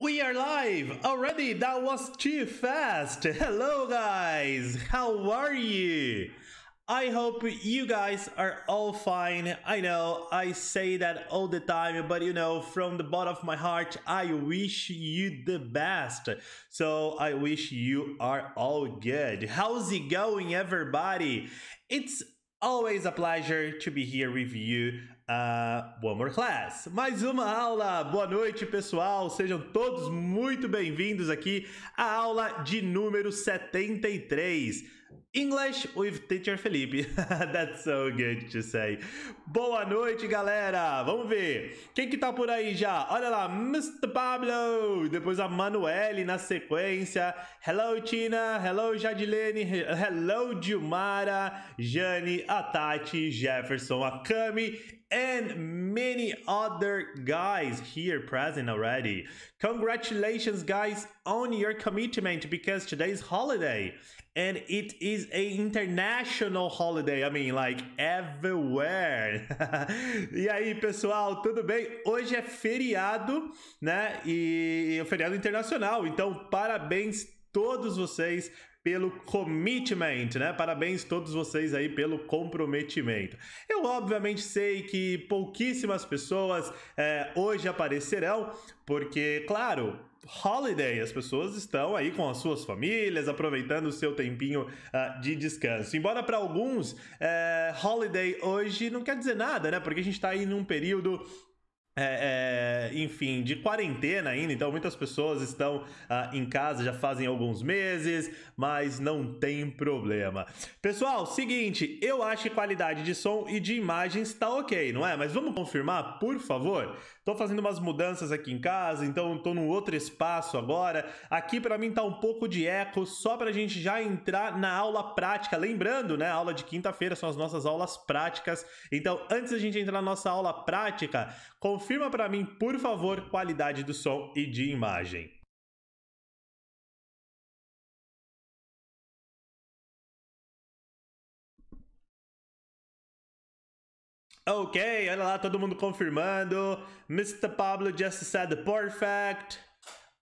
We are live already. That was too fast. Hello, guys. How are you? I hope you guys are all fine. I know I say that all the time, but you know, from the bottom of my heart, I wish you the best. So I wish you are all good. How's it going, everybody? It's Always a pleasure to be here with you uh, one more class. Mais uma aula. Boa noite, pessoal. Sejam todos muito bem-vindos aqui à aula de número 73 English with Teacher Felipe. That's so good to say. Boa noite, galera. Vamos ver. Quem que tá por aí já? Olha lá, Mr. Pablo. Depois a Manuele na sequência. Hello, Tina. Hello, Jadilene. Hello, Dilmara. Jane, a Tati, Jefferson, a Cami and many other guys here present already. Congratulations, guys, on your commitment because today's holiday and it is a international holiday. I mean, like everywhere. e aí, pessoal, tudo bem? Hoje é feriado, né? E é feriado internacional. Então, parabéns todos vocês pelo commitment, né? Parabéns todos vocês aí pelo comprometimento. Eu obviamente sei que pouquíssimas pessoas é, hoje aparecerão, porque, claro, holiday. As pessoas estão aí com as suas famílias, aproveitando o seu tempinho uh, de descanso. Embora para alguns, eh, holiday hoje não quer dizer nada, né? Porque a gente está aí num período é, é, enfim, de quarentena ainda, então muitas pessoas estão ah, em casa já fazem alguns meses, mas não tem problema. Pessoal, seguinte, eu acho que qualidade de som e de imagem está ok, não é? Mas vamos confirmar, por favor? Tô fazendo umas mudanças aqui em casa, então tô num outro espaço agora. Aqui para mim tá um pouco de eco, só pra gente já entrar na aula prática. Lembrando, né, a aula de quinta-feira são as nossas aulas práticas. Então, antes da gente entrar na nossa aula prática, confirma para mim, por favor, qualidade do som e de imagem. Ok, olha lá, todo mundo confirmando. Mr. Pablo just said perfect.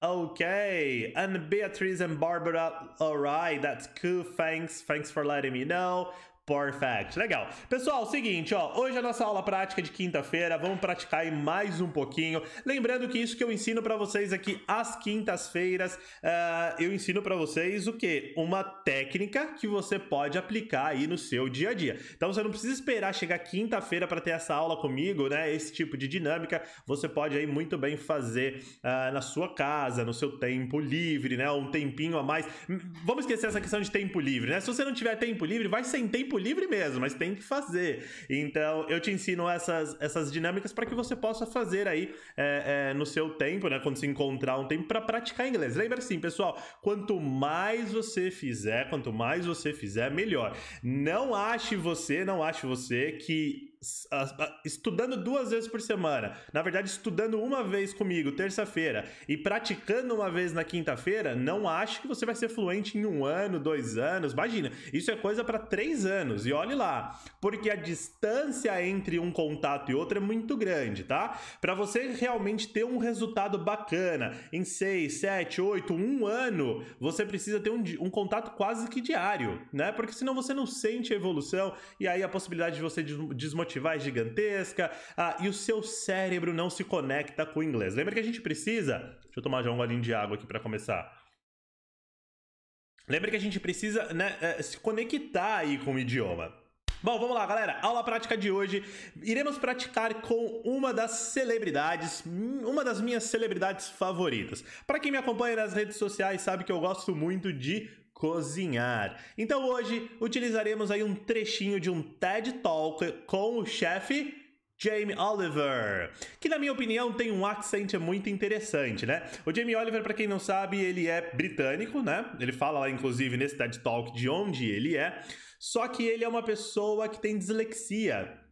Okay, and Beatriz and Barbara, alright, that's cool, thanks, thanks for letting me know. Perfect. Legal. Pessoal, seguinte, ó, hoje é a nossa aula prática é de quinta-feira, vamos praticar aí mais um pouquinho. Lembrando que isso que eu ensino para vocês aqui às quintas-feiras, uh, eu ensino para vocês o quê? Uma técnica que você pode aplicar aí no seu dia a dia. Então você não precisa esperar chegar quinta-feira para ter essa aula comigo, né? Esse tipo de dinâmica você pode aí muito bem fazer uh, na sua casa, no seu tempo livre, né? Um tempinho a mais. Hum, vamos esquecer essa questão de tempo livre, né? Se você não tiver tempo livre, vai sem tempo tempo livre mesmo, mas tem que fazer. Então, eu te ensino essas, essas dinâmicas para que você possa fazer aí é, é, no seu tempo, né? Quando se encontrar um tempo para praticar inglês. Lembra assim, pessoal, quanto mais você fizer, quanto mais você fizer, melhor. Não ache você, não ache você que estudando duas vezes por semana, na verdade estudando uma vez comigo, terça-feira, e praticando uma vez na quinta-feira, não acho que você vai ser fluente em um ano, dois anos, imagina, isso é coisa para três anos, e olhe lá, porque a distância entre um contato e outro é muito grande, tá? Para você realmente ter um resultado bacana em seis, sete, oito, um ano, você precisa ter um, um contato quase que diário, né? Porque senão você não sente a evolução, e aí a possibilidade de você desmotivar vai gigantesca ah, e o seu cérebro não se conecta com o inglês. Lembra que a gente precisa. Deixa eu tomar já um golinho de água aqui para começar. Lembra que a gente precisa né, eh, se conectar aí com o idioma. Bom, vamos lá, galera. Aula prática de hoje. Iremos praticar com uma das celebridades, uma das minhas celebridades favoritas. Para quem me acompanha nas redes sociais sabe que eu gosto muito de cozinhar. Então hoje utilizaremos aí um trechinho de um TED Talk com o chefe Jamie Oliver, que na minha opinião tem um accent muito interessante, né? O Jamie Oliver, para quem não sabe, ele é britânico, né? Ele fala lá inclusive nesse TED Talk de onde ele é, só que ele é uma pessoa que tem dislexia.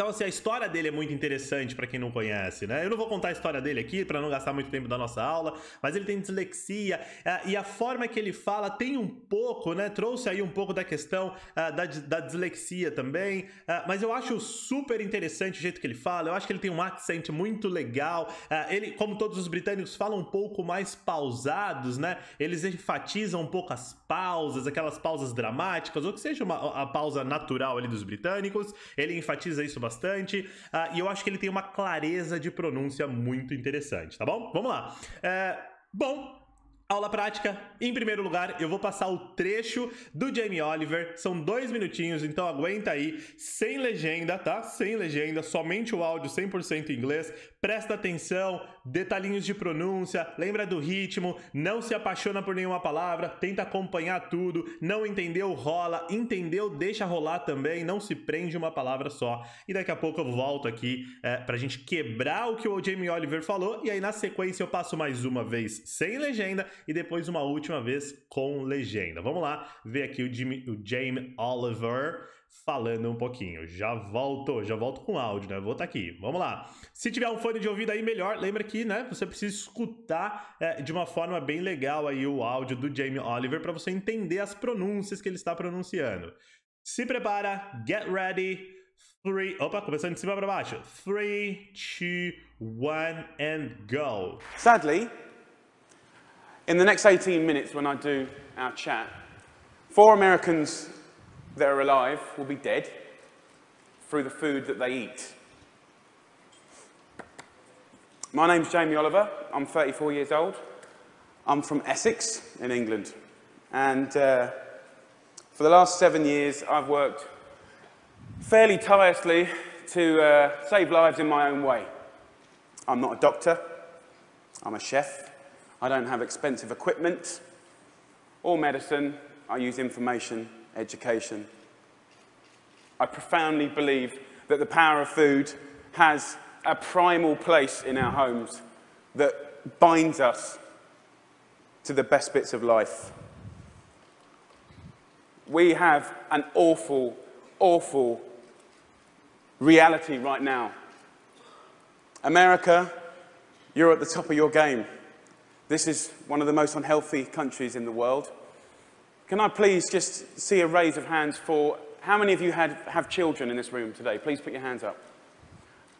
Então, assim, a história dele é muito interessante para quem não conhece, né? Eu não vou contar a história dele aqui para não gastar muito tempo da nossa aula, mas ele tem dislexia é, e a forma que ele fala tem um pouco, né? Trouxe aí um pouco da questão é, da, da dislexia também, é, mas eu acho super interessante o jeito que ele fala, eu acho que ele tem um accent muito legal. Ele, como todos os britânicos, fala um pouco mais pausados, né? Eles enfatizam um pouco as pausas, aquelas pausas dramáticas, ou que seja uma, a pausa natural ali dos britânicos. Ele enfatiza isso bastante bastante. Uh, e eu acho que ele tem uma clareza de pronúncia muito interessante, tá bom? Vamos lá. É, bom, Aula prática, em primeiro lugar, eu vou passar o trecho do Jamie Oliver, são dois minutinhos, então aguenta aí, sem legenda, tá? Sem legenda, somente o áudio 100% em inglês, presta atenção, detalhinhos de pronúncia, lembra do ritmo, não se apaixona por nenhuma palavra, tenta acompanhar tudo, não entendeu, rola, entendeu, deixa rolar também, não se prende uma palavra só. E daqui a pouco eu volto aqui é, pra gente quebrar o que o Jamie Oliver falou, e aí na sequência eu passo mais uma vez sem legenda e depois uma última vez com legenda. Vamos lá ver aqui o, Jimmy, o Jamie Oliver falando um pouquinho. Já volto, já volto com áudio, né? Vou estar tá aqui. Vamos lá. Se tiver um fone de ouvido aí, melhor. Lembra que, né? Você precisa escutar é, de uma forma bem legal aí o áudio do Jamie Oliver para você entender as pronúncias que ele está pronunciando. Se prepara, get ready. Three, opa, começando de cima para baixo. Three, two, one, and go. Sadly, in the next 18 minutes when I do our chat, four Americans they're alive will be dead through the food that they eat. My name's Jamie Oliver. I'm 34 years old. I'm from Essex in England. And uh, for the last seven years, I've worked fairly tirelessly to uh, save lives in my own way. I'm not a doctor. I'm a chef. I don't have expensive equipment or medicine. I use information education. I profoundly believe that the power of food has a primal place in our homes that binds us to the best bits of life. We have an awful, awful reality right now. America, you're at the top of your game. This is one of the most unhealthy countries in the world. Can I please just see a raise of hands for how many of you had, have children in this room today? Please put your hands up.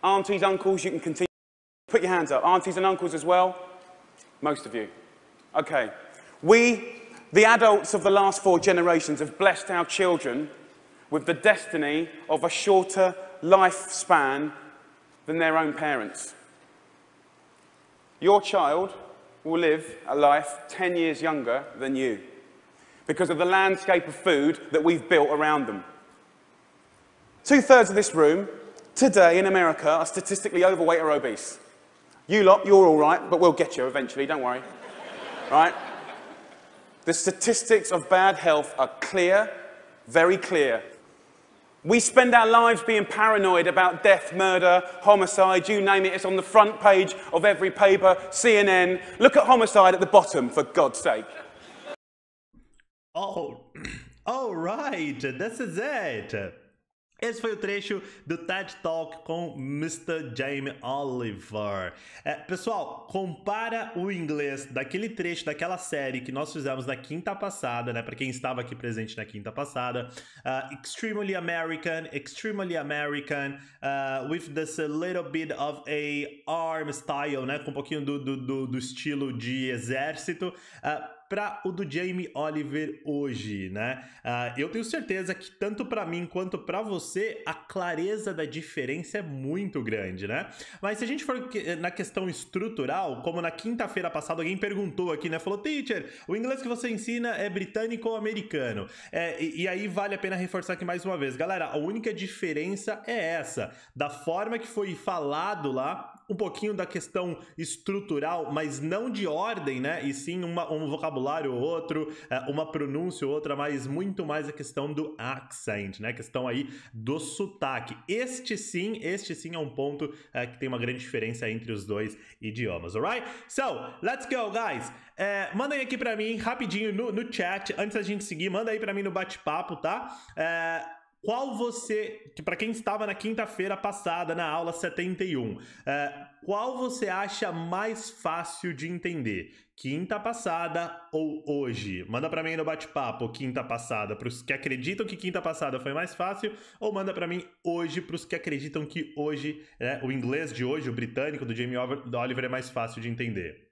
Aunties, uncles, you can continue. Put your hands up. Aunties and uncles as well? Most of you. Okay. We, the adults of the last four generations, have blessed our children with the destiny of a shorter lifespan than their own parents. Your child will live a life 10 years younger than you because of the landscape of food that we've built around them. Two thirds of this room today in America are statistically overweight or obese. You lot, you're all right, but we'll get you eventually, don't worry. right? The statistics of bad health are clear, very clear. We spend our lives being paranoid about death, murder, homicide, you name it, it's on the front page of every paper, CNN. Look at homicide at the bottom, for God's sake. Oh, all right, this is it. Esse foi o trecho do TED Talk com Mr. Jamie Oliver. É, pessoal, compara o inglês daquele trecho daquela série que nós fizemos na quinta passada, né? Para quem estava aqui presente na quinta passada, uh, Extremely American, Extremely American, uh, with this uh, little bit of a arm style, né? Com um pouquinho do, do, do, do estilo de exército. Uh, para o do Jamie Oliver hoje, né? Uh, eu tenho certeza que tanto para mim quanto para você a clareza da diferença é muito grande, né? Mas se a gente for na questão estrutural, como na quinta-feira passada alguém perguntou aqui, né? Falou, teacher, o inglês que você ensina é britânico ou americano? É, e, e aí vale a pena reforçar aqui mais uma vez, galera. A única diferença é essa, da forma que foi falado lá um pouquinho da questão estrutural, mas não de ordem, né? E sim uma, um vocabulário ou outro, é, uma pronúncia ou outra, mas muito mais a questão do accent, né? A questão aí do sotaque. Este sim, este sim é um ponto é, que tem uma grande diferença entre os dois idiomas, alright? So, let's go, guys! É, mandem aqui para mim rapidinho no, no chat, antes da gente seguir, manda aí para mim no bate-papo, tá? É, qual você, que para quem estava na quinta-feira passada, na aula 71, uh, eh, qual você acha mais fácil de entender? Quinta passada ou hoje? Manda para mim no bate-papo, quinta passada, para os que acreditam que quinta passada foi mais fácil, ou manda para mim hoje, para os que acreditam que hoje, né, o inglês de hoje, o britânico do Jamie Oliver é mais fácil de entender.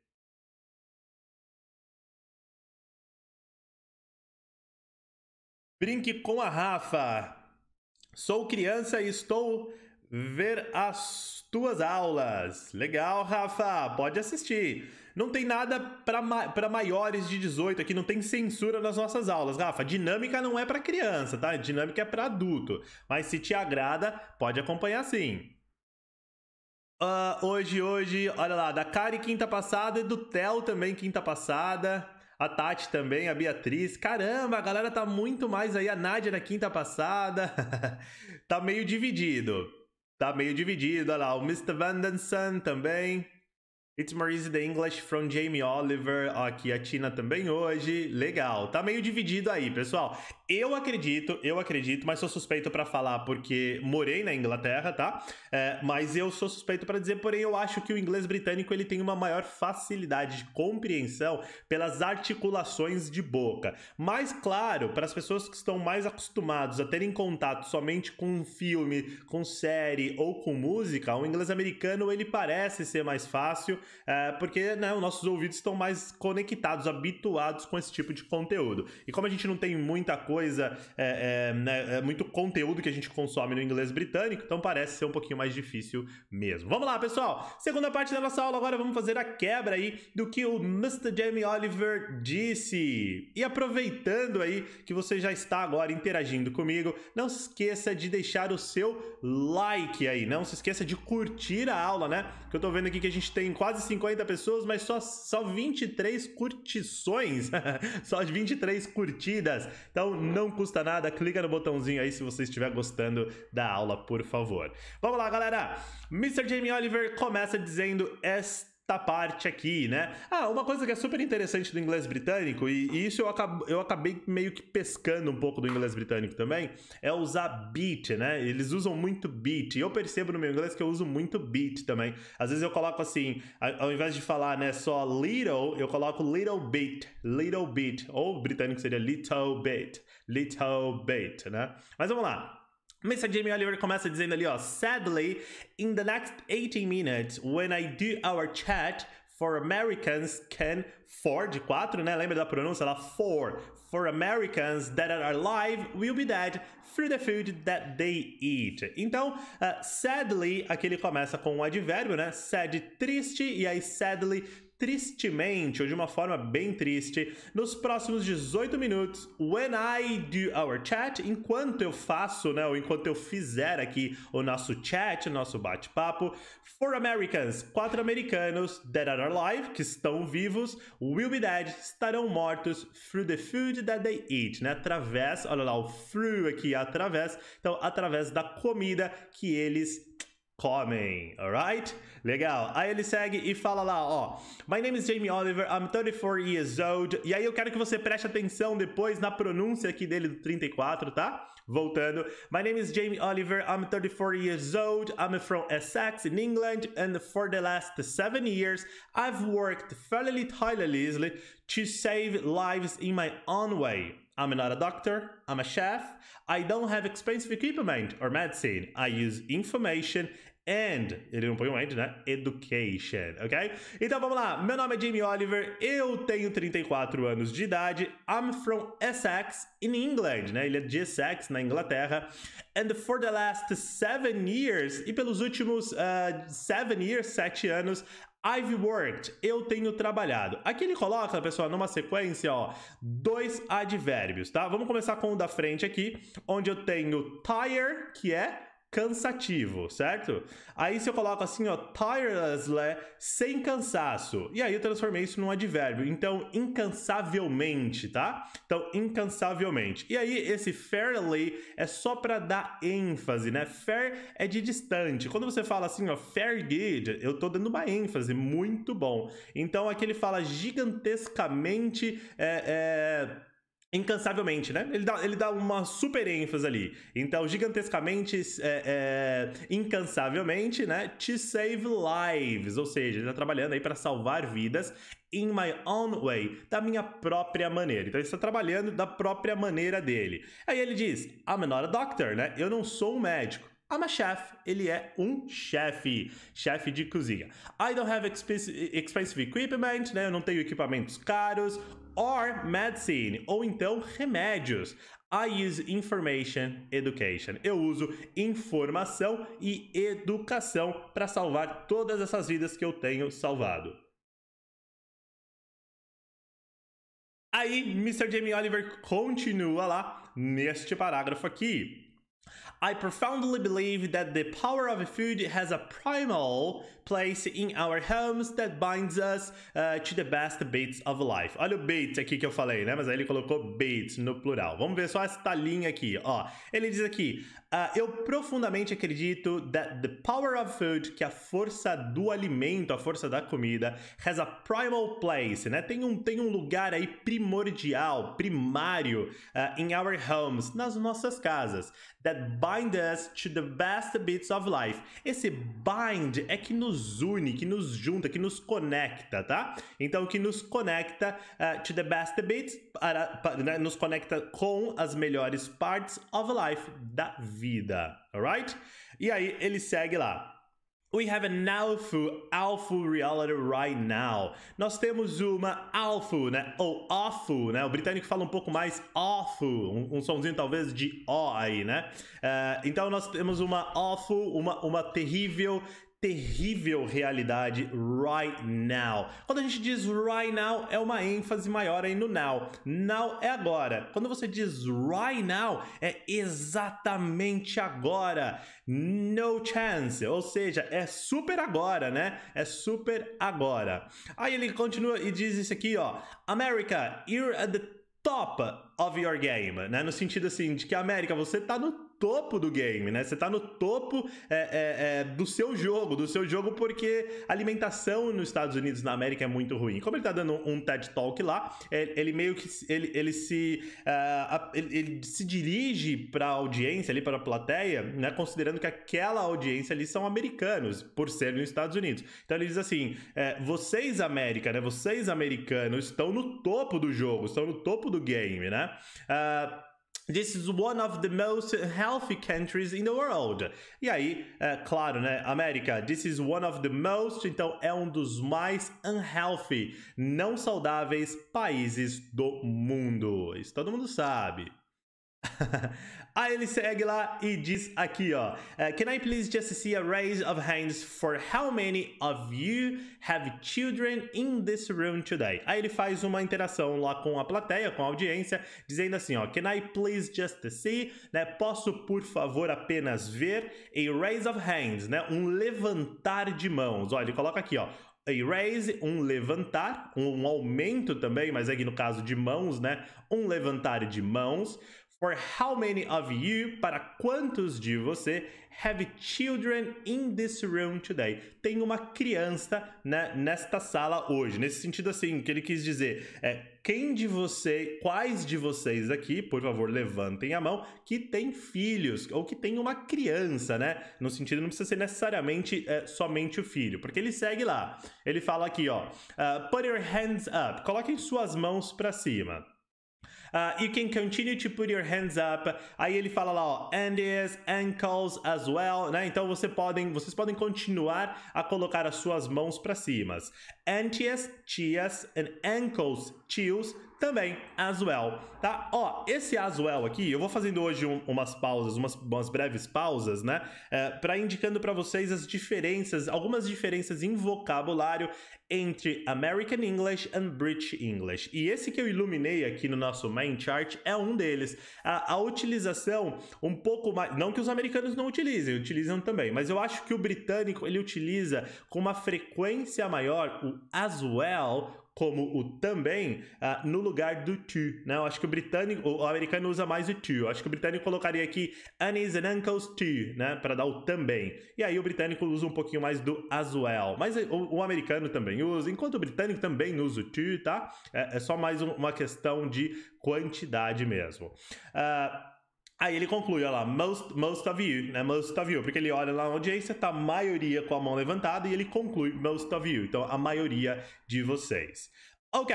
Brinque com a Rafa. Sou criança e estou ver as tuas aulas. Legal, Rafa, pode assistir. Não tem nada para ma maiores de 18 aqui, não tem censura nas nossas aulas, Rafa. Dinâmica não é para criança, tá? Dinâmica é para adulto. Mas se te agrada, pode acompanhar sim. Uh, hoje, hoje, olha lá, da Kari quinta passada e do Tel também quinta passada a Tati também, a Beatriz. Caramba, a galera tá muito mais aí. A Nádia na quinta passada. tá meio dividido. Tá meio dividido. Olha lá, o Mr. Vandensen também. It's More Easy the English from Jamie Oliver. Aqui a Tina também hoje. Legal. Tá meio dividido aí, pessoal. Eu acredito, eu acredito, mas sou suspeito para falar porque morei na Inglaterra, tá? É, mas eu sou suspeito para dizer, porém eu acho que o inglês britânico ele tem uma maior facilidade de compreensão pelas articulações de boca. Mas claro, para as pessoas que estão mais acostumados a terem contato somente com um filme, com série ou com música, o inglês americano ele parece ser mais fácil ah, porque né, os nossos ouvidos estão mais conectados, habituados com esse tipo de conteúdo. E como a gente não tem muita coisa, é, é, né, é muito conteúdo que a gente consome no inglês britânico, então parece ser um pouquinho mais difícil mesmo. Vamos lá, pessoal! Segunda parte da nossa aula, agora vamos fazer a quebra aí do que o Mr. Jamie Oliver disse. E aproveitando aí que você já está agora interagindo comigo, não se esqueça de deixar o seu like aí, não se esqueça de curtir a aula, né? Que eu tô vendo aqui que a gente tem quase quase 50 pessoas, mas só, só 23 curtições, só 23 curtidas. Então não custa nada, clica no botãozinho aí se você estiver gostando da aula, por favor. Vamos lá, galera! Mr. Jamie Oliver começa dizendo esta da parte aqui, né? Ah, uma coisa que é super interessante do inglês britânico, e, isso eu, eu acabei meio que pescando um pouco do inglês britânico também, é usar beat, né? Eles usam muito beat. E eu percebo no meu inglês que eu uso muito beat também. Às vezes eu coloco assim, ao invés de falar, né, só little, eu coloco little bit, little bit. Ou britânico seria little bit, little bit, né? Mas vamos lá. Mr. Jamie Oliver começa dizendo ali, ó, sadly, in the next 18 minutes, when I do our chat for Americans can for de quatro, né? Lembra da pronúncia lá for. For Americans that are alive will be dead through the food that they eat. Então, uh, sadly, aqui ele começa com um advérbio, né? Sad, triste, e aí sadly tristemente, ou de uma forma bem triste, nos próximos 18 minutos, when I do our chat, enquanto eu faço, né, ou enquanto eu fizer aqui o nosso chat, o nosso bate-papo, for Americans, quatro americanos that are alive, que estão vivos, will be dead, estarão mortos through the food that they eat, né, através, olha lá o through aqui, através, então através da comida que eles comem, alright? Legal. Aí ele segue e fala lá, ó. My name is Jamie Oliver, I'm 34 years old. E aí eu quero que você preste atenção depois na pronúncia aqui dele do 34, tá? Voltando. My name is Jamie Oliver, I'm 34 years old. I'm from Essex in England and for the last 7 years I've worked fairly tirelessly to save lives in my own way. I'm not a doctor, I'm a chef, I don't have expensive equipment or medicine. I use information and, ele não põe um and, né? Education, ok? Então vamos lá, meu nome é Jamie Oliver, eu tenho 34 anos de idade, I'm from Essex, in England, né? Ele é de Essex, na Inglaterra, and for the last seven years, e pelos últimos uh, seven years, sete anos, I've worked, eu tenho trabalhado. Aqui ele coloca, pessoal, numa sequência, ó, dois advérbios, tá? Vamos começar com o da frente aqui, onde eu tenho tire, que é cansativo, certo? Aí se eu coloco assim, ó, tirelessly, sem cansaço. E aí eu transformei isso num advérbio. Então, incansavelmente, tá? Então, incansavelmente. E aí esse fairly é só para dar ênfase, né? Fair é de distante. Quando você fala assim, ó, fair good, eu tô dando uma ênfase, muito bom. Então, aqui ele fala gigantescamente, é, é incansavelmente, né? Ele dá, ele dá uma super ênfase ali. Então, gigantescamente, é, é, incansavelmente, né? To save lives, ou seja, ele tá trabalhando aí para salvar vidas in my own way, da minha própria maneira. Então, ele está trabalhando da própria maneira dele. Aí ele diz, I'm not a doctor, né? Eu não sou um médico chef, ele é um chefe, chefe de cozinha. I don't have expensive equipment, né? Eu não tenho equipamentos caros. Or medicine, ou então remédios. I use information education. Eu uso informação e educação para salvar todas essas vidas que eu tenho salvado. Aí, Mr. Jamie Oliver continua lá neste parágrafo aqui. I profoundly believe that the power of food has a primal place in our homes that binds us uh, to the best bits of life. Olha o bits aqui que eu falei, né? Mas aí ele colocou bits no plural. Vamos ver só esta linha aqui, ó. Ele diz aqui, uh, eu profundamente acredito that the power of food, que é a força do alimento, a força da comida, has a primal place, né? Tem um, tem um lugar aí primordial, primário uh, ah, in our homes, nas nossas casas, that bind us to the best bits of life. Esse bind é que nos une, que nos junta, que nos conecta, tá? Então, que nos conecta uh, to the best bits, para, para, né? nos conecta com as melhores parts of life, da vida, alright? E aí ele segue lá. We have an alpha, alpha reality right now. Nós temos uma alpha, né? Ou awful, né? O britânico fala um pouco mais awful, um, um somzinho talvez de O aí, né? Uh, então nós temos uma awful, uma, uma terrível, terrível realidade right now. Quando a gente diz right now, é uma ênfase maior aí no now. Now é agora. Quando você diz right now, é exatamente agora. No chance, ou seja, é super agora, né? É super agora. Aí ele continua e diz isso aqui, ó. America, you're at the top of your game, né? No sentido assim de que América, você tá no topo do game, né? Você está no topo é, é, é, do seu jogo, do seu jogo, porque alimentação nos Estados Unidos, na América, é muito ruim. Como ele está dando um TED Talk lá, ele, é, ele meio que ele, ele se uh, ele, ele, se dirige para a audiência ali, para a plateia, né? Considerando que aquela audiência ali são americanos, por ser nos Estados Unidos. Então ele diz assim: é, vocês, América, né? Vocês, americanos, estão no topo do jogo, estão no topo do game, né? Uh, This is one of the most healthy countries in the world. E aí, é claro, né? América, this is one of the most, então é um dos mais unhealthy, não saudáveis países do mundo. Isso todo mundo sabe. Aí ele segue lá e diz aqui, ó. Eh, can I please just see a raise of hands for how many of you have children in this room today? Aí ele faz uma interação lá com a plateia, com a audiência, dizendo assim, ó. Can I please just see, né? Posso, por favor, apenas ver a raise of hands, né? Um levantar de mãos. Olha, ele coloca aqui, ó a raise, um levantar, um aumento também, mas aqui no caso de mãos, né? Um levantar de mãos For how many of you, para quantos de você, have children in this room today? Tem uma criança né, nesta sala hoje. Nesse sentido, assim, o que ele quis dizer é quem de vocês, quais de vocês aqui, por favor, levantem a mão, que tem filhos ou que tem uma criança, né? No sentido, não precisa ser necessariamente é, somente o filho, porque ele segue lá. Ele fala aqui, ó, uh, put your hands up, coloquem suas mãos para cima. Uh, you can continue to put your hands up. Aí ele fala lá, ó, and is, ankles as well, né? Então você podem, vocês podem continuar a colocar as suas mãos para cima. Aunties, tias, and ankles, tios, também as well, tá? Ó, esse as well aqui, eu vou fazendo hoje um, umas pausas, umas, umas, breves pausas, né? É, para indicando para vocês as diferenças, algumas diferenças em vocabulário entre American English and British English. E esse que eu iluminei aqui no nosso main chart é um deles. A, a utilização um pouco mais, não que os americanos não utilizem, utilizam também, mas eu acho que o britânico ele utiliza com uma frequência maior o as well como o também uh, no lugar do to. Né? Eu acho que o britânico, o americano usa mais o to. Eu acho que o britânico colocaria aqui aunties and uncles to, né? Para dar o também. E aí o britânico usa um pouquinho mais do as well. Mas o, o americano também usa, enquanto o britânico também usa o to, tá? É, é só mais um, uma questão de quantidade mesmo. Uh, Aí ele conclui, olha lá, most, most of you, né? Most of you, porque ele olha lá na audiência, tá maioria com a mão levantada e ele conclui most of you. Então, a maioria de vocês. Ok.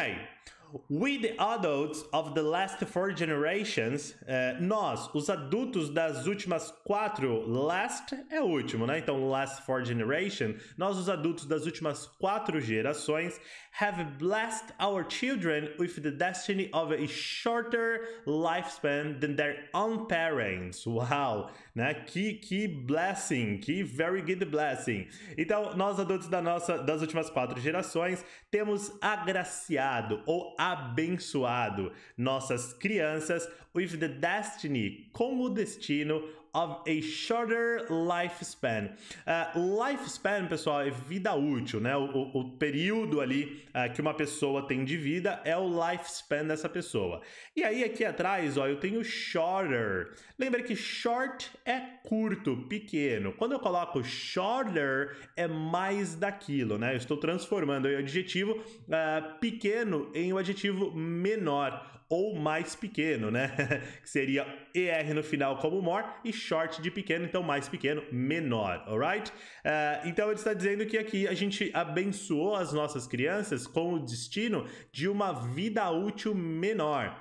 We the adults of the last four generations, é, nós, os adultos das últimas quatro, last é o último, né? Então, last four generation, nós, os adultos das últimas quatro gerações, have blessed our children with the destiny of a shorter lifespan than their own parents. Wow, né? Que, que blessing, que very good blessing. Então, nós, adultos da nossa, das últimas quatro gerações, temos agraciado ou abençoado nossas crianças with the destiny, com o destino of a shorter lifespan. Uh, lifespan, pessoal, é vida útil, né? O, o, o período ali uh, que uma pessoa tem de vida é o lifespan dessa pessoa. E aí aqui atrás, ó, eu tenho shorter. Lembra que short é curto, pequeno. Quando eu coloco shorter, é mais daquilo, né? Eu estou transformando o adjetivo uh, pequeno em um adjetivo menor ou mais pequeno, né? que seria ER no final como more e short de pequeno, então mais pequeno, menor, alright? Uh, então ele está dizendo que aqui a gente abençoou as nossas crianças com o destino de uma vida útil menor.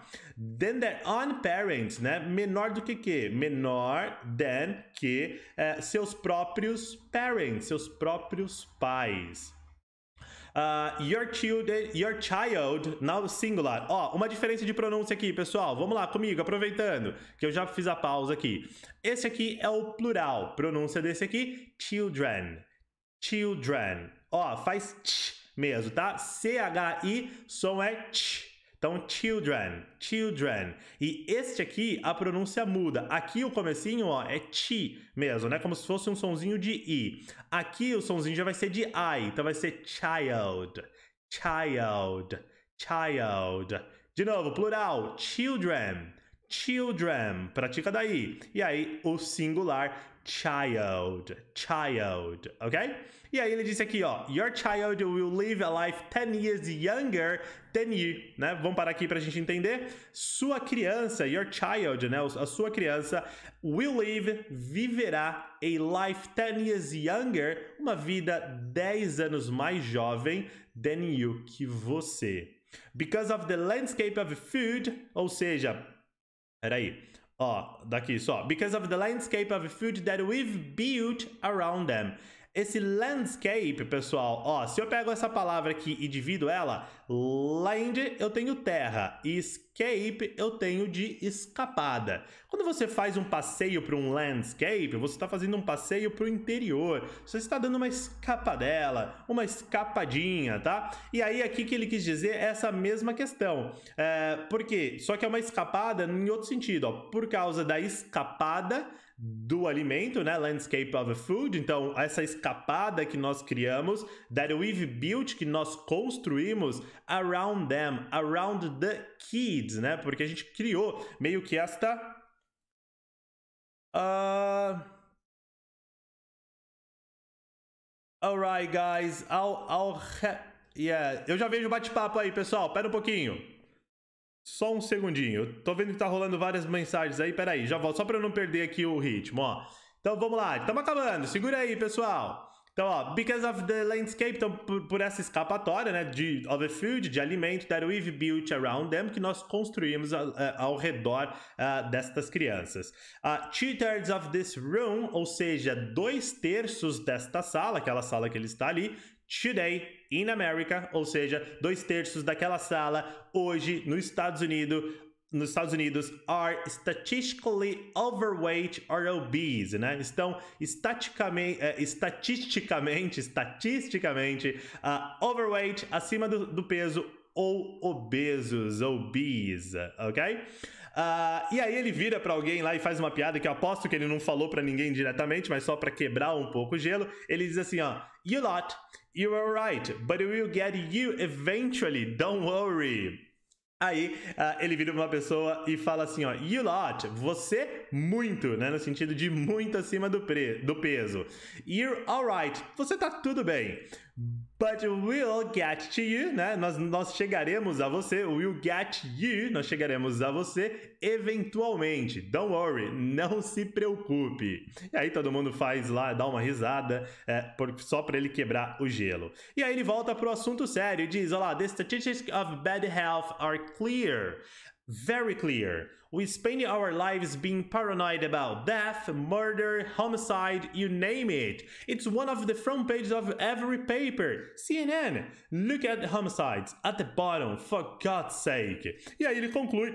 Than their own parents, né? Menor do que que? Menor than que uh, seus próprios parents, seus próprios pais. Uh, your, children, your child, now singular. Ó, uma diferença de pronúncia aqui, pessoal. Vamos lá comigo, aproveitando que eu já fiz a pausa aqui. Esse aqui é o plural. Pronúncia desse aqui, children. Children. Ó, faz ch mesmo, tá? C-H-I, som é ch. Então, children, children. E este aqui, a pronúncia muda. Aqui o comecinho, ó, é ti mesmo, né? Como se fosse um sonzinho de i. Aqui o sonzinho já vai ser de i, então vai ser child, child, child. De novo, plural, children, children. Pratica daí. E aí, o singular, child, child, ok? E aí ele disse aqui, ó, Your child will live a life 10 years younger than you, né? Vamos parar aqui pra gente entender. Sua criança, your child, né? A sua criança will live, viverá a life 10 years younger, uma vida 10 anos mais jovem than you, que você. Because of the landscape of food, ou seja, peraí, ó, daqui só. Because of the landscape of food that we've built around them. Esse landscape, pessoal, ó, se eu pego essa palavra aqui e divido ela, land eu tenho terra e escape eu tenho de escapada. Quando você faz um passeio para um landscape, você está fazendo um passeio para o interior. Você está dando uma escapadela, uma escapadinha, tá? E aí aqui que ele quis dizer é essa mesma questão. É, por quê? Só que é uma escapada em outro sentido, ó. Por causa da escapada, do alimento, né? Landscape of Food. Então, essa escapada que nós criamos, that we've built, que nós construímos around them, around the kids, né? Porque a gente criou meio que esta. Uh... Alright, guys. I'll, I'll yeah. Eu já vejo o bate-papo aí, pessoal. Pera um pouquinho. Só um segundinho. Eu tô vendo que tá rolando várias mensagens aí. Peraí, já volto. Só pra eu não perder aqui o ritmo, ó. Então vamos lá. Estamos acabando. Segura aí, pessoal. Então, ó, because of the landscape, então, por, por, essa escapatória, né, de, of the food, de alimento that we've built around them, que nós construímos a, ah, a, ah, ao redor uh, destas crianças. A, two-thirds of this room, ou seja, dois terços desta sala, aquela sala que ele está ali, Today in America, ou seja, dois terços daquela sala hoje nos Estados Unidos, nos Estados Unidos are statistically overweight or obese, né? Estão estaticamente, é, estatisticamente, estatisticamente uh, overweight, acima do, do peso ou obesos, obese, ok? Uh, e aí ele vira para alguém lá e faz uma piada que eu aposto que ele não falou para ninguém diretamente, mas só para quebrar um pouco o gelo. Ele diz assim, ó, you lot You are right, but we'll will get you eventually, don't worry. Aí uh, ele vira pra uma pessoa e fala assim, ó, you lot, você muito, né, no sentido de muito acima do, pre do peso. You're alright, você tá tudo bem. But we'll get to you, né? Nós, nós chegaremos a você, we'll get you, nós chegaremos a você eventualmente. Don't worry, não se preocupe. E aí todo mundo faz lá, dá uma risada, é, por, só para ele quebrar o gelo. E aí ele volta pro assunto sério e diz, olha lá, the statistics of bad health are clear. Very clear. We spend our lives being paranoid about death, murder, homicide, you name it. It's one of the front pages of every paper. CNN, look at the homicides, at the bottom, for God's sake. E aí ele conclui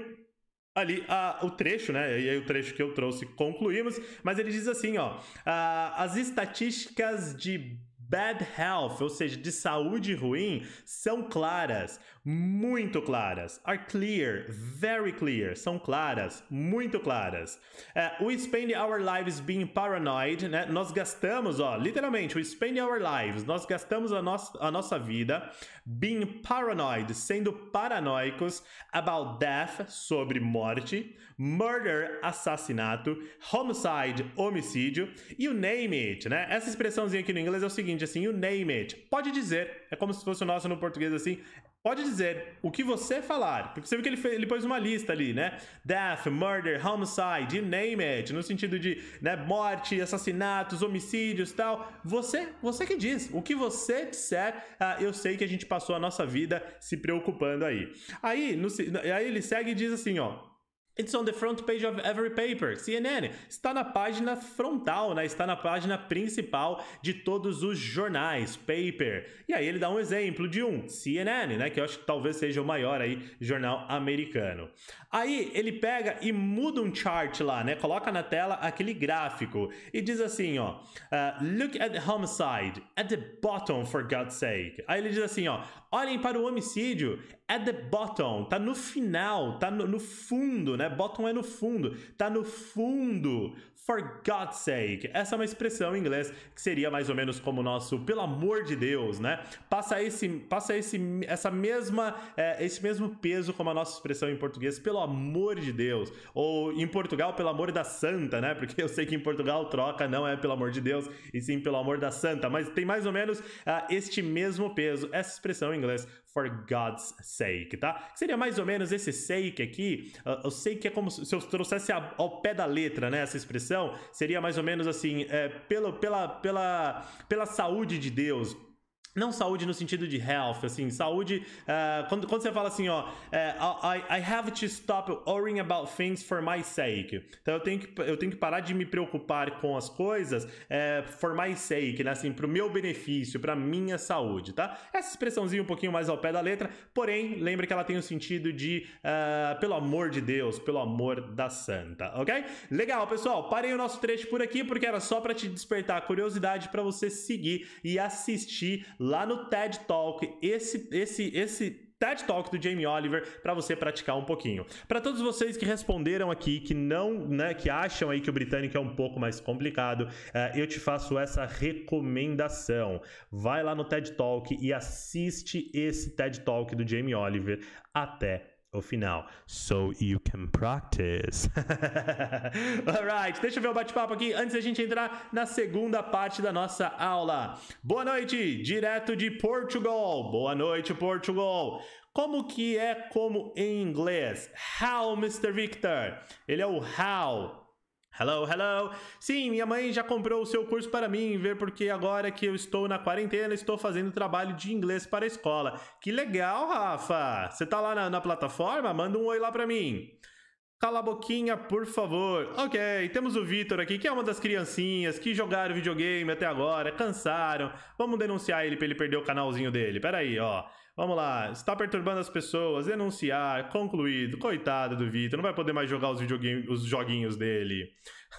ali ah, o trecho, né? E aí o trecho que eu trouxe concluímos, mas ele diz assim, ó, ah, as estatísticas de bad health, ou seja, de saúde ruim, são claras, muito claras. Are clear, very clear, são claras, muito claras. É, we spend our lives being paranoid, né? Nós gastamos, ó, literalmente, we spend our lives, nós gastamos a, no a nossa vida being paranoid, sendo paranoicos about death, sobre morte, murder, assassinato, homicide, homicídio, e o name it, né? Essa expressãozinha aqui no inglês é o seguinte, assim, you name it. Pode dizer, é como se fosse o nosso no português assim, pode dizer o que você falar. Porque você viu que ele, fez, ele pôs uma lista ali, né? Death, murder, homicide, you name it, no sentido de né, morte, assassinatos, homicídios tal. Você, você que diz. O que você disser, uh, eu sei que a gente passou a nossa vida se preocupando aí. Aí, no, aí ele segue e diz assim, ó. It's on the front page of every paper. CNN está na página frontal, né? Está na página principal de todos os jornais, paper. E aí ele dá um exemplo de um, CNN, né? Que eu acho que talvez seja o maior aí jornal americano. Aí ele pega e muda um chart lá, né? Coloca na tela aquele gráfico e diz assim, ó, uh, look at the homicide at the bottom for God's sake. Aí ele diz assim, ó, olhem para o homicídio at the bottom, tá no final, tá no, no fundo, né? né? Bota um E no fundo. Tá no fundo. For God's sake. Essa é uma expressão em inglês que seria mais ou menos como o nosso pelo amor de Deus, né? Passa esse, passa esse, essa mesma, é, esse mesmo peso como a nossa expressão em português, pelo amor de Deus. Ou em Portugal, pelo amor da santa, né? Porque eu sei que em Portugal troca não é pelo amor de Deus, e sim pelo amor da santa. Mas tem mais ou menos uh, este mesmo peso. Essa expressão em inglês, for God's sake, tá? Seria mais ou menos esse sake aqui. Eu sei que é como se eu trouxesse ao pé da letra, né? Essa expressão seria mais ou menos assim, é, pelo, pela, pela, pela saúde de Deus, não saúde no sentido de health, assim, saúde. Uh, quando, quando você fala assim, ó, eh, I, I have to stop worrying about things for my sake. Então eu tenho que, eu tenho que parar de me preocupar com as coisas uh, for my sake, né? Assim, pro meu benefício, pra minha saúde, tá? Essa expressãozinha um pouquinho mais ao pé da letra, porém, lembra que ela tem o sentido de uh, pelo amor de Deus, pelo amor da santa, ok? Legal, pessoal, parei o nosso trecho por aqui porque era só para te despertar a curiosidade para você seguir e assistir lá no TED Talk esse esse esse TED Talk do Jamie Oliver para você praticar um pouquinho. Para todos vocês que responderam aqui, que não, né, que acham aí que o britânico é um pouco mais complicado, eh, eu te faço essa recomendação. Vai lá no TED Talk e assiste esse TED Talk do Jamie Oliver até o final. So you can practice. Alright, deixa eu ver o bate-papo aqui antes da gente entrar na segunda parte da nossa aula. Boa noite, direto de Portugal. Boa noite, Portugal. Como que é como em inglês? How, Mr. Victor? Ele é o how. Hello, hello! Sim, minha mãe já comprou o seu curso para mim, ver porque agora que eu estou na quarentena, estou fazendo trabalho de inglês para a escola. Que legal, Rafa! Você tá lá na, na plataforma? Manda um oi lá para mim. Cala a boquinha, por favor. Ok, temos o Vitor aqui, que é uma das criancinhas que jogaram videogame até agora, cansaram. Vamos denunciar ele para ele perder o canalzinho dele. Pera aí, ó. Vamos lá. Está perturbando as pessoas, denunciar, concluído. Coitado do Vitor, não vai poder mais jogar os, os joguinhos dele.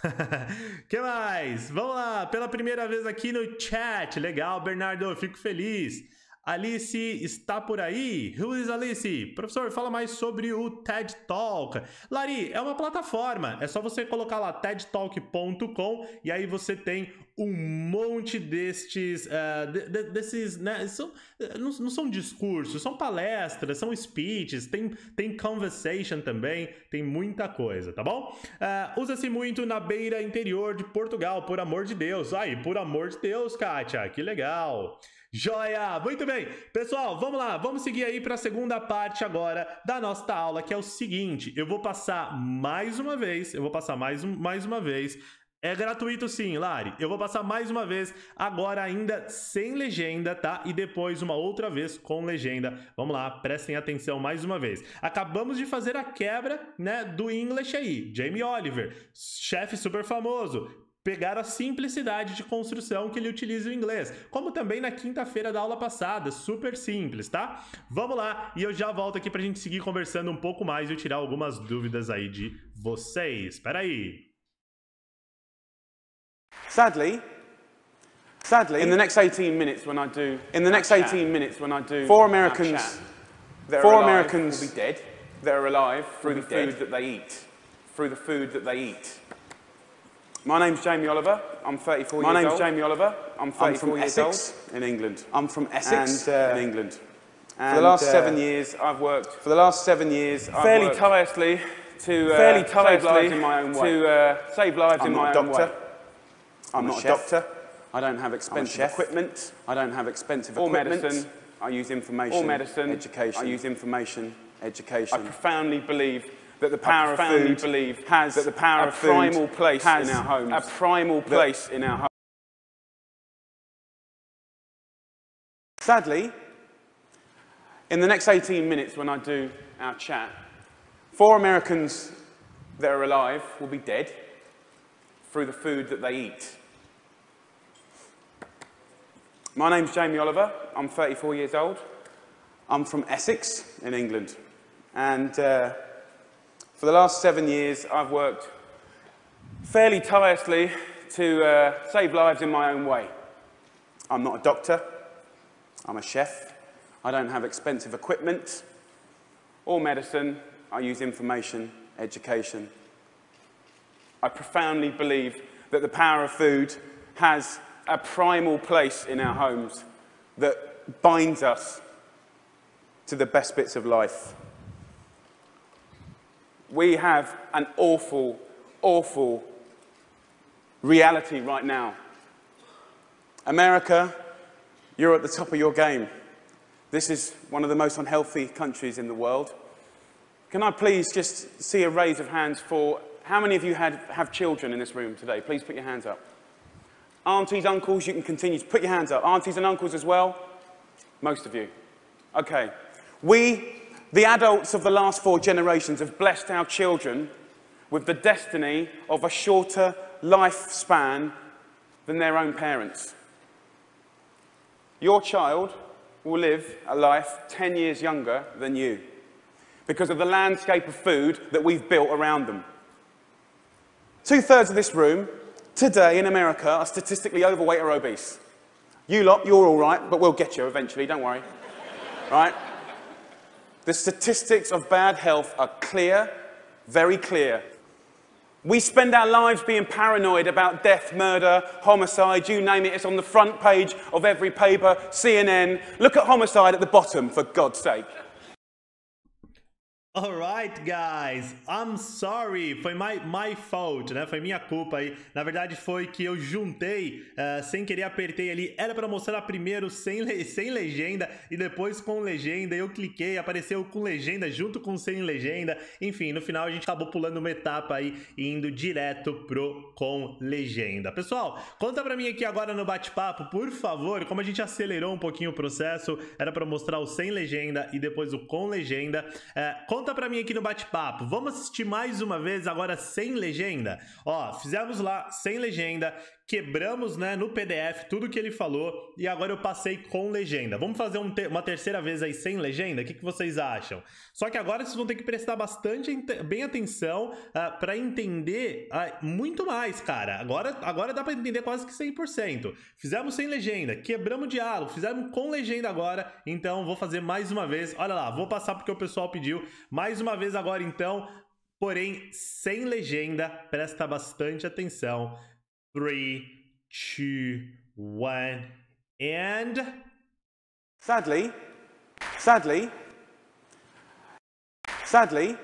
que mais? Vamos lá, pela primeira vez aqui no chat. Legal, Bernardo, fico feliz. Alice está por aí? Who is Alice? Professor, fala mais sobre o TED Talk. Lari, é uma plataforma. É só você colocar lá tedtalk.com e aí você tem um monte destes. Uh, de, de, desses. Né, são, eh, não, não, são discursos, são palestras, são speeches, tem, tem conversation também, tem muita coisa, tá bom? Uh, Usa-se muito na beira interior de Portugal, por amor de Deus. Aí, por amor de Deus, Kátia, que legal. Joia! Muito bem! Pessoal, vamos lá, vamos seguir aí para a segunda parte agora da nossa aula, que é o seguinte: eu vou passar mais uma vez, eu vou passar mais, um, mais uma vez. É gratuito sim, Lari. Eu vou passar mais uma vez, agora ainda sem legenda, tá? E depois uma outra vez com legenda. Vamos lá, prestem atenção mais uma vez. Acabamos de fazer a quebra, né, do English aí. Jamie Oliver, chefe super famoso pegar a simplicidade de construção que ele utiliza o inglês, como também na quinta-feira da aula passada, super simples, tá? Vamos lá, e eu já volto aqui para a gente seguir conversando um pouco mais e eu tirar algumas dúvidas aí de vocês. Espera aí. Sadly, sadly, in the next 18 minutes when I do in the next 18 minutes when I do four Americans four Americans will be dead. They're alive through the food that they eat. Through the food that they eat. My name's Jamie Oliver. I'm 34 My name's old. Jamie Oliver. I'm 34 I'm years Essex. old. In England. I'm from Essex. And, uh, in England. And, for the last uh, seven years, I've worked. For the last seven years, fairly tirelessly to uh, fairly tirelessly to uh, save lives I'm in my own way. I'm, I'm not a doctor. I don't have expensive equipment. I don't have expensive or equipment. medicine. I use information. Or medicine. Education. I use information. Education. I profoundly believe that the power of food believe has that the power a of primal place in our homes. A primal place in our homes. Sadly, in the next 18 minutes when I do our chat, four Americans that are alive will be dead through the food that they eat. My name's Jamie Oliver. I'm 34 years old. I'm from Essex in England. And uh, for the last seven years, I've worked fairly tirelessly to uh, save lives in my own way. I'm not a doctor, I'm a chef, I don't have expensive equipment or medicine, I use information, education. I profoundly believe that the power of food has a primal place in our homes that binds us to the best bits of life. We have an awful, awful reality right now. America, you're at the top of your game. This is one of the most unhealthy countries in the world. Can I please just see a raise of hands for how many of you had, have children in this room today? Please put your hands up. Aunties, uncles, you can continue to put your hands up. Aunties and uncles as well? Most of you. Okay. We the adults of the last four generations have blessed our children with the destiny of a shorter lifespan than their own parents. Your child will live a life 10 years younger than you because of the landscape of food that we've built around them. Two thirds of this room today in America are statistically overweight or obese. You lot, you're all right, but we'll get you eventually, don't worry. right? The statistics of bad health are clear, very clear. We spend our lives being paranoid about death, murder, homicide, you name it. It's on the front page of every paper, CNN. Look at homicide at the bottom, for God's sake. Alright, guys, I'm sorry, foi my, my fault, né? Foi minha culpa aí. Na verdade, foi que eu juntei, uh, sem querer apertei ali. Era para mostrar primeiro sem, le sem legenda e depois com legenda. Eu cliquei, apareceu com legenda junto com sem legenda. Enfim, no final a gente acabou pulando uma etapa aí e indo direto pro com legenda. Pessoal, conta pra mim aqui agora no bate-papo, por favor, como a gente acelerou um pouquinho o processo. Era para mostrar o sem legenda e depois o com legenda. Uh, conta Conta pra mim aqui no bate-papo. Vamos assistir mais uma vez agora sem legenda? Ó, fizemos lá sem legenda quebramos né, no PDF tudo que ele falou e agora eu passei com legenda. Vamos fazer um te uma terceira vez aí sem legenda? O que, que vocês acham? Só que agora vocês vão ter que prestar bastante bem atenção uh, ah, para entender uh, muito mais, cara. Agora, agora dá para entender quase que 100%. Fizemos sem legenda, quebramos diálogo, fizemos com legenda agora, então vou fazer mais uma vez. Olha lá, vou passar porque o pessoal pediu. Mais uma vez agora então, porém sem legenda, presta bastante atenção. three, two, one, and. Sadly, sadly, sadly,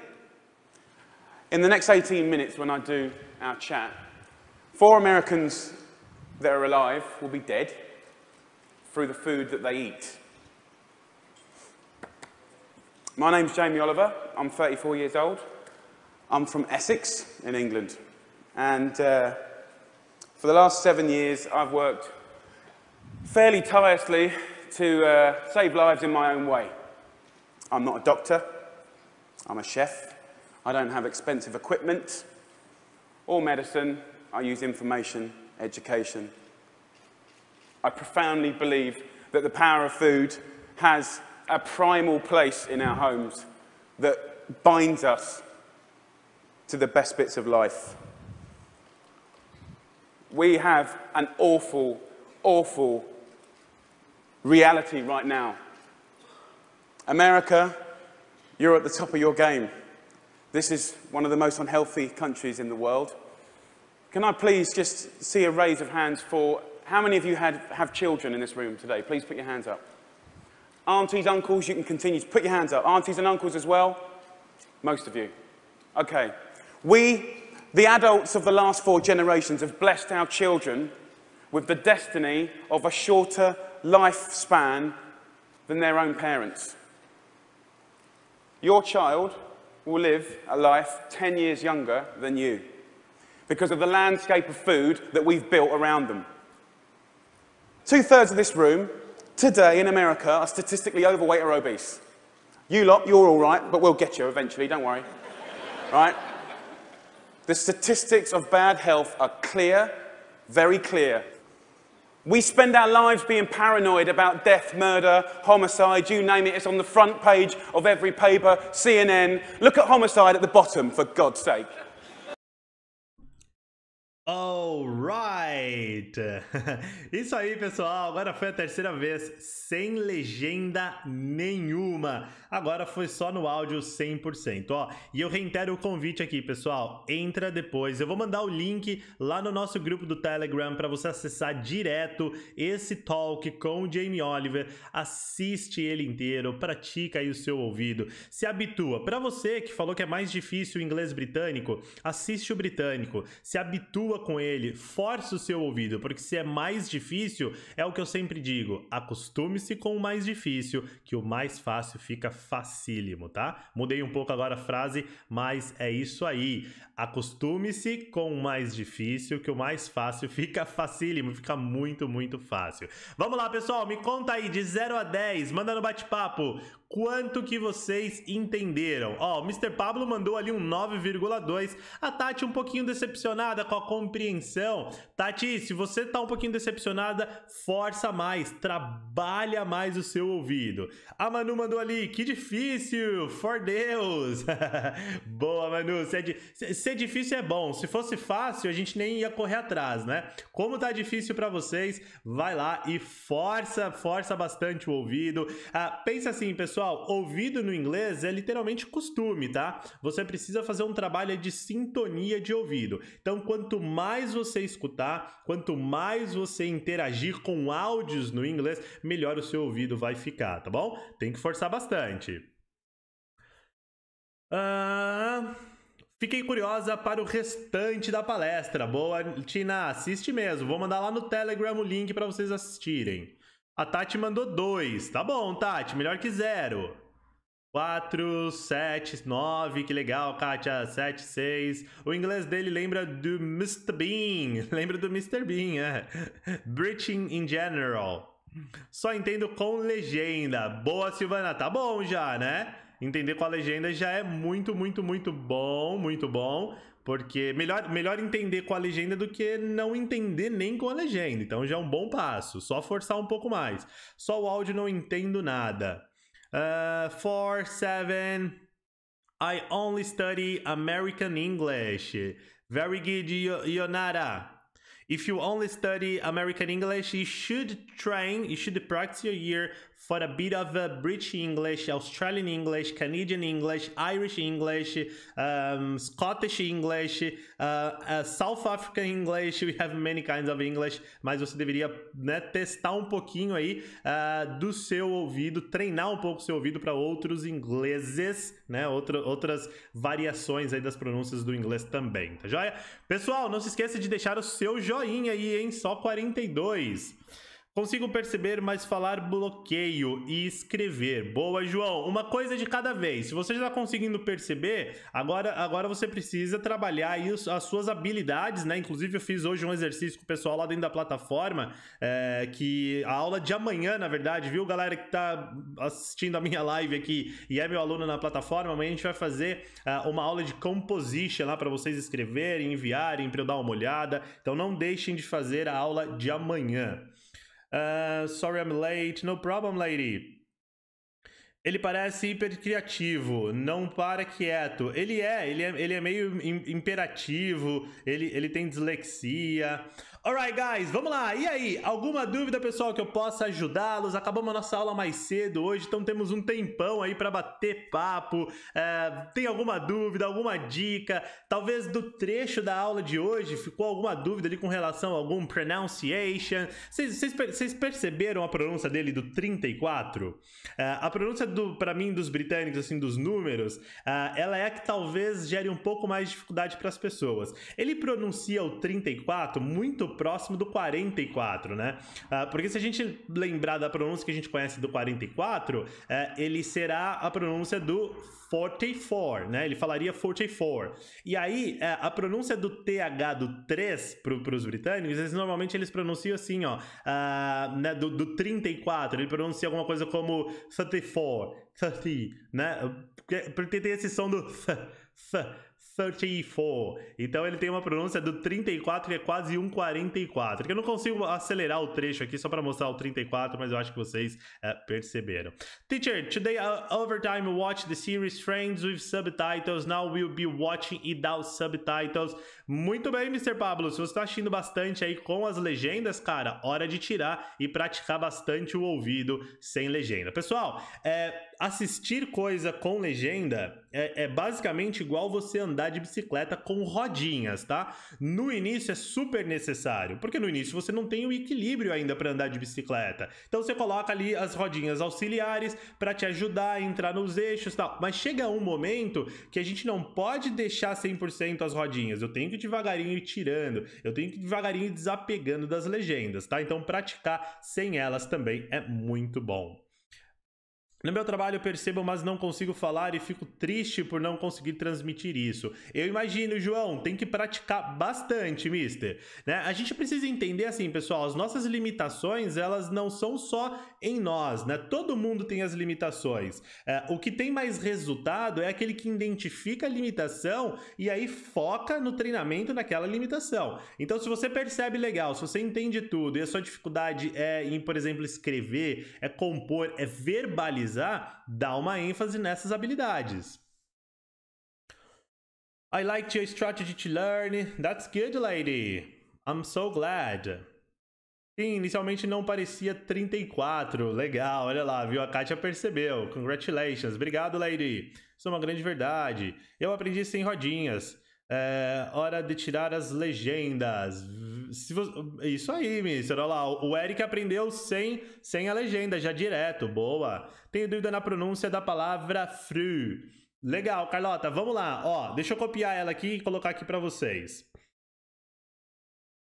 in the next 18 minutes when I do our chat, four Americans that are alive will be dead through the food that they eat. My name's Jamie Oliver. I'm 34 years old. I'm from Essex in England. And. Uh, for the last seven years, I've worked fairly tirelessly to uh, save lives in my own way. I'm not a doctor. I'm a chef. I don't have expensive equipment or medicine. I use information, education. I profoundly believe that the power of food has a primal place in our homes that binds us to the best bits of life. We have an awful, awful reality right now. America, you're at the top of your game. This is one of the most unhealthy countries in the world. Can I please just see a raise of hands for how many of you had, have children in this room today? Please put your hands up. Aunties, uncles, you can continue to put your hands up. Aunties and uncles as well? Most of you. Okay. We the adults of the last four generations have blessed our children with the destiny of a shorter lifespan than their own parents. Your child will live a life 10 years younger than you because of the landscape of food that we've built around them. Two thirds of this room today in America are statistically overweight or obese. You lot, you're all right, but we'll get you eventually, don't worry. right? The statistics of bad health are clear, very clear. We spend our lives being paranoid about death, murder, homicide, you name it, it's on the front page of every paper, CNN. Look at homicide at the bottom, for God's sake. Alright! Isso aí, pessoal! Agora foi a terceira vez sem legenda nenhuma. Agora foi só no áudio 100%, ó. E eu reitero o convite aqui, pessoal. Entra depois. Eu vou mandar o link lá no nosso grupo do Telegram para você acessar direto esse talk com o Jamie Oliver. Assiste ele inteiro, pratica aí o seu ouvido, se habitua. Para você que falou que é mais difícil o inglês britânico, assiste o britânico, se habitua Evolua com ele, force o seu ouvido, porque se é mais difícil, é o que eu sempre digo: acostume-se com o mais difícil, que o mais fácil fica facílimo, tá? Mudei um pouco agora a frase, mas é isso aí. Acostume-se com o mais difícil, que o mais fácil fica facílimo, fica muito, muito fácil. Vamos lá, pessoal, me conta aí de 0 a 10, manda no bate-papo quanto que vocês entenderam. Ó, oh, o Mr. Pablo mandou ali um 9,2. A Tati um pouquinho decepcionada com a compreensão. Tati, se você tá um pouquinho decepcionada, força mais, trabalha mais o seu ouvido. A Manu mandou ali, que difícil, for Deus. Boa, Manu. Ser, é di... ser é difícil é bom. Se fosse fácil, a gente nem ia correr atrás, né? Como tá difícil para vocês, vai lá e força, força bastante o ouvido. Ah, pensa assim, pessoal, Pessoal, ouvido no inglês é literalmente costume, tá? Você precisa fazer um trabalho de sintonia de ouvido. Então, quanto mais você escutar, quanto mais você interagir com áudios no inglês, melhor o seu ouvido vai ficar, tá bom? Tem que forçar bastante. Ah. Fiquei curiosa para o restante da palestra. Boa, Tina, assiste mesmo. Vou mandar lá no Telegram o link para vocês assistirem. A Tati mandou dois. Tá bom, Tati. Melhor que zero. 4, 7, 9, que legal, Kátia, 7, 6. O inglês dele lembra do Mr. Bean, lembra do Mr. Bean, é. Breaching in general. Só entendo com legenda. Boa, Silvana, tá bom já, né? Entender com a legenda já é muito, muito, muito bom, muito bom. Porque melhor, melhor entender com a legenda do que não entender nem com a legenda. Então já é um bom passo. Só forçar um pouco mais. Só o áudio não entendo nada. Uh, four, seven. I only study American English. Very good, Yonara. If you only study American English, you should train, you should practice your year for a bit of uh, British English, Australian English, Canadian English, Irish English, um, Scottish English, uh, uh, South African English. We have many kinds of English, mas você deveria né, testar um pouquinho aí uh, do seu ouvido, treinar um pouco o seu ouvido para outros ingleses, né? Outro, outras variações aí das pronúncias do inglês também, tá joia? Pessoal, não se esqueça de deixar o seu joinha joinha aí, hein? Só 42. Consigo perceber, mas falar bloqueio e escrever. Boa, João. Uma coisa de cada vez. Se você já está conseguindo perceber, agora, agora você precisa trabalhar as suas habilidades, né? Inclusive, eu fiz hoje um exercício com o pessoal lá dentro da plataforma, é, que a aula de amanhã, na verdade, viu, galera que está assistindo a minha live aqui e é meu aluno na plataforma, amanhã a gente vai fazer uh, uma aula de composition lá para vocês escreverem, enviarem, para eu dar uma olhada. Então, não deixem de fazer a aula de amanhã. Uh, sorry I'm late, no problem, lady. Ele parece hiper criativo, não para quieto. Ele é, ele é, ele é meio imperativo, ele, ele tem dislexia. Alright, guys, vamos lá. E aí, alguma dúvida, pessoal, que eu possa ajudá-los? Acabamos a nossa aula mais cedo hoje, então temos um tempão aí para bater papo. É, tem alguma dúvida, alguma dica? Talvez do trecho da aula de hoje ficou alguma dúvida ali com relação a algum pronunciation? Vocês perceberam a pronúncia dele do 34? É, a pronúncia, do para mim, dos britânicos, assim, dos números, é, ela é a que talvez gere um pouco mais de dificuldade para as pessoas. Ele pronuncia o 34 muito próximo do 44, né? Ah, porque se a gente lembrar da pronúncia que a gente conhece do 44, é, ele será a pronúncia do 44, né? Ele falaria 44. E aí, é, a pronúncia do TH do 3 para os britânicos, eles, normalmente eles pronunciam assim, ó, uh, né, do, do 34, ele pronuncia alguma coisa como 34, 30, né? Porque tem esse som do th, th, 34. Então ele tem uma pronúncia do 34 que é quase um 44. Que eu não consigo acelerar o trecho aqui só para mostrar o 34, mas eu acho que vocês é, perceberam. Teacher, today uh, overtime watch the series Friends with subtitles. Now we'll be watching without subtitles. Muito bem, Mr. Pablo. Se você está assistindo bastante aí com as legendas, cara, hora de tirar e praticar bastante o ouvido sem legenda. Pessoal, é, assistir coisa com legenda é, é, basicamente igual você andar de bicicleta com rodinhas, tá? No início é super necessário, porque no início você não tem o equilíbrio ainda para andar de bicicleta. Então você coloca ali as rodinhas auxiliares para te ajudar a entrar nos eixos e tal. Mas chega um momento que a gente não pode deixar 100% as rodinhas. Eu tenho que devagarinho ir tirando, eu tenho que devagarinho ir desapegando das legendas, tá? Então praticar sem elas também é muito bom. No meu trabalho eu percebo, mas não consigo falar e fico triste por não conseguir transmitir isso. Eu imagino, João, tem que praticar bastante, mister. Né? A gente precisa entender assim, pessoal, as nossas limitações, elas não são só em nós, né? Todo mundo tem as limitações. É, o que tem mais resultado é aquele que identifica a limitação e aí foca no treinamento naquela limitação. Então, se você percebe legal, se você entende tudo e a sua dificuldade é em, por exemplo, escrever, é compor, é verbalizar, dá uma ênfase nessas habilidades. I liked your strategy to learn. That's good, lady. I'm so glad. Sim, inicialmente não parecia 34. Legal, olha lá, viu? A Kátia percebeu. Congratulations. Obrigado, lady. Isso é uma grande verdade. Eu aprendi sem rodinhas. É, hora de tirar as legendas. Você... Isso aí, Mister. Olha lá, o Eric aprendeu sem, sem a legenda, já direto. Boa. Tenho dúvida na pronúncia da palavra fru. Legal, Carlota, vamos lá. Ó, deixa eu copiar ela aqui e colocar aqui para vocês.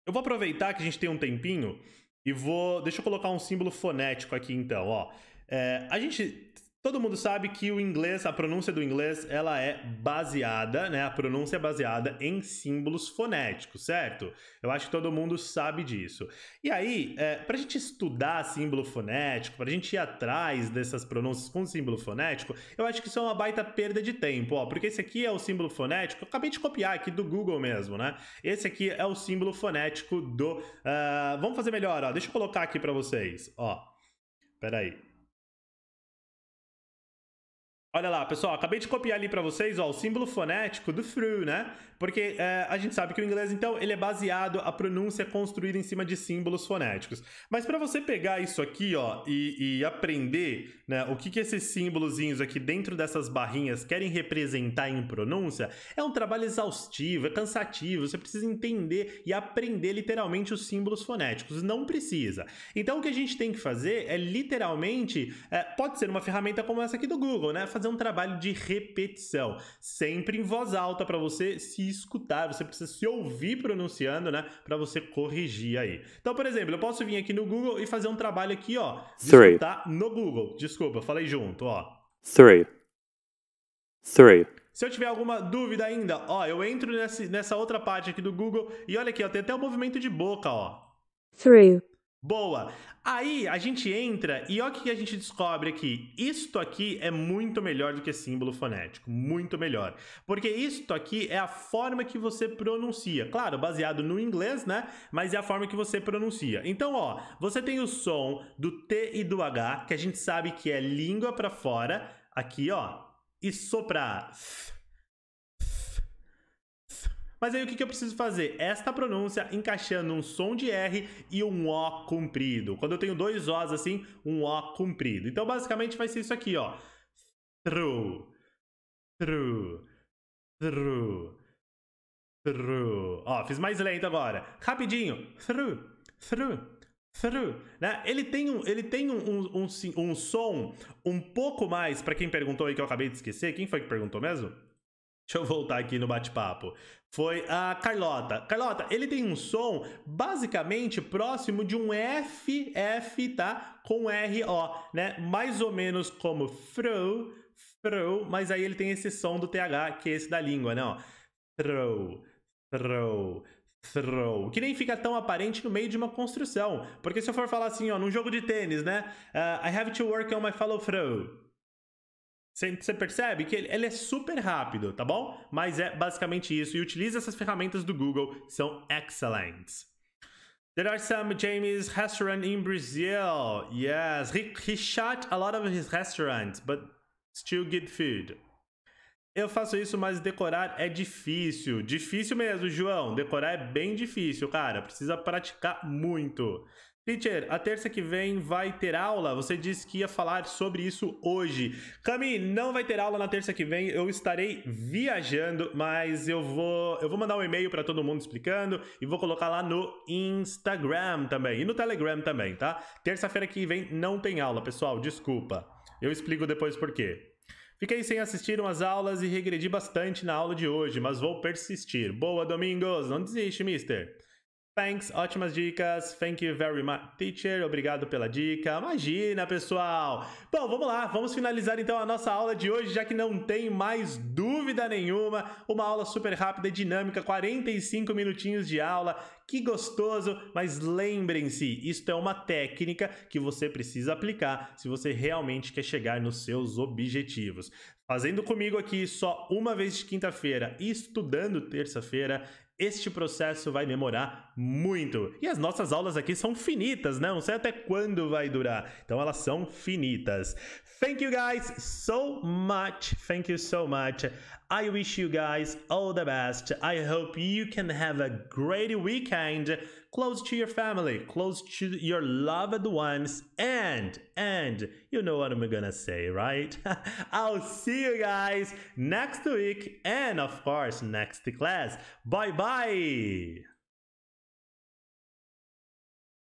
Eu vou aproveitar que a gente tem um tempinho e vou... Deixa eu colocar um símbolo fonético aqui, então, ó. É, a gente Todo mundo sabe que o inglês, a pronúncia do inglês, ela é baseada, né? A pronúncia é baseada em símbolos fonéticos, certo? Eu acho que todo mundo sabe disso. E aí, é, para a gente estudar símbolo fonético, para a gente ir atrás dessas pronúncias com símbolo fonético, eu acho que isso é uma baita perda de tempo, ó, porque esse aqui é o símbolo fonético, eu acabei de copiar aqui do Google mesmo, né? Esse aqui é o símbolo fonético do... Uh, vamos fazer melhor, ó, deixa eu colocar aqui para vocês, ó. Peraí, Olha lá, pessoal, acabei de copiar ali para vocês ó, o símbolo fonético do through, né? Porque é, a gente sabe que o inglês, então, ele é baseado, a pronúncia é construída em cima de símbolos fonéticos. Mas para você pegar isso aqui ó, e, e aprender né, o que, que esses símbolozinhos aqui dentro dessas barrinhas querem representar em pronúncia, é um trabalho exaustivo, é cansativo, você precisa entender e aprender literalmente os símbolos fonéticos. Não precisa. Então, o que a gente tem que fazer é literalmente, é, pode ser uma ferramenta como essa aqui do Google, né? Fazer fazer um trabalho de repetição, sempre em voz alta para você se escutar, você precisa se ouvir pronunciando, né, para você corrigir aí. Então, por exemplo, eu posso vir aqui no Google e fazer um trabalho aqui, ó, three. no Google. Desculpa, falei junto, ó. Three. Three. Se eu tiver alguma dúvida ainda, ó, eu entro nessa, nessa outra parte aqui do Google e olha aqui, ó, tem até o movimento de boca, ó. Three. Boa! Aí a gente entra e olha o que a gente descobre aqui. Isto aqui é muito melhor do que símbolo fonético, muito melhor. Porque isto aqui é a forma que você pronuncia. Claro, baseado no inglês, né? Mas é a forma que você pronuncia. Então, ó, você tem o som do T e do H, que a gente sabe que é língua para fora, aqui, ó, e soprar. Mas aí o que, eu preciso fazer? Esta pronúncia encaixando um som de R e um O comprido. Quando eu tenho dois Os assim, um O comprido. Então basicamente vai ser isso aqui, ó. Through, through, through, through. Ó, fiz mais lento agora. Rapidinho. Through, through. Through, né? Ele tem, um, ele tem um, um, um, um som um pouco mais, para quem perguntou aí que eu acabei de esquecer, quem foi que perguntou mesmo? Deixa eu voltar aqui no bate-papo. Foi a Carlota. Carlota, ele tem um som basicamente próximo de um f-f, tá? Com O, né? Mais ou menos como throw, throw, mas aí ele tem esse som do TH, que é esse da língua, né? throw, throw, throw, que nem fica tão aparente no meio de uma construção. Porque se eu for falar assim, ó, num jogo de tênis, né? Uh, I have to work on my follow throw você percebe que ele, é super rápido, tá bom? Mas é basicamente isso. E utiliza essas ferramentas do Google, são excelentes. There are some Jamie's restaurant in Brazil. Yes, he, he shut a lot of his restaurants, but still good food. Eu faço isso, mas decorar é difícil. Difícil mesmo, João. Decorar é bem difícil, cara. Precisa praticar muito. Teacher, a terça que vem vai ter aula? Você disse que ia falar sobre isso hoje. Cami, não vai ter aula na terça que vem. Eu estarei viajando, mas eu vou, eu vou mandar um e-mail para todo mundo explicando e vou colocar lá no Instagram também e no Telegram também, tá? Terça-feira que vem não tem aula, pessoal. Desculpa. Eu explico depois por quê. Fiquei sem assistir umas aulas e regredi bastante na aula de hoje, mas vou persistir. Boa, Domingos! Não desiste, mister! Thanks, ótimas dicas. Thank you very much, teacher. Obrigado pela dica. Imagina, pessoal. Bom, vamos lá. Vamos finalizar então a nossa aula de hoje, já que não tem mais dúvida nenhuma. Uma aula super rápida e dinâmica, 45 minutinhos de aula. Que gostoso, mas lembrem-se, isto é uma técnica que você precisa aplicar se você realmente quer chegar nos seus objetivos. Fazendo comigo aqui só uma vez de quinta-feira e estudando terça-feira, este processo vai demorar muito. E as nossas aulas aqui são finitas, né? Não sei até quando vai durar. Então elas são finitas. Thank you guys so much. Thank you so much. I wish you guys all the best. I hope you can have a great weekend close to your family, close to your loved ones, and, and, you know what I'm gonna say, right? I'll see you guys next week and, of course, next class. Bye bye!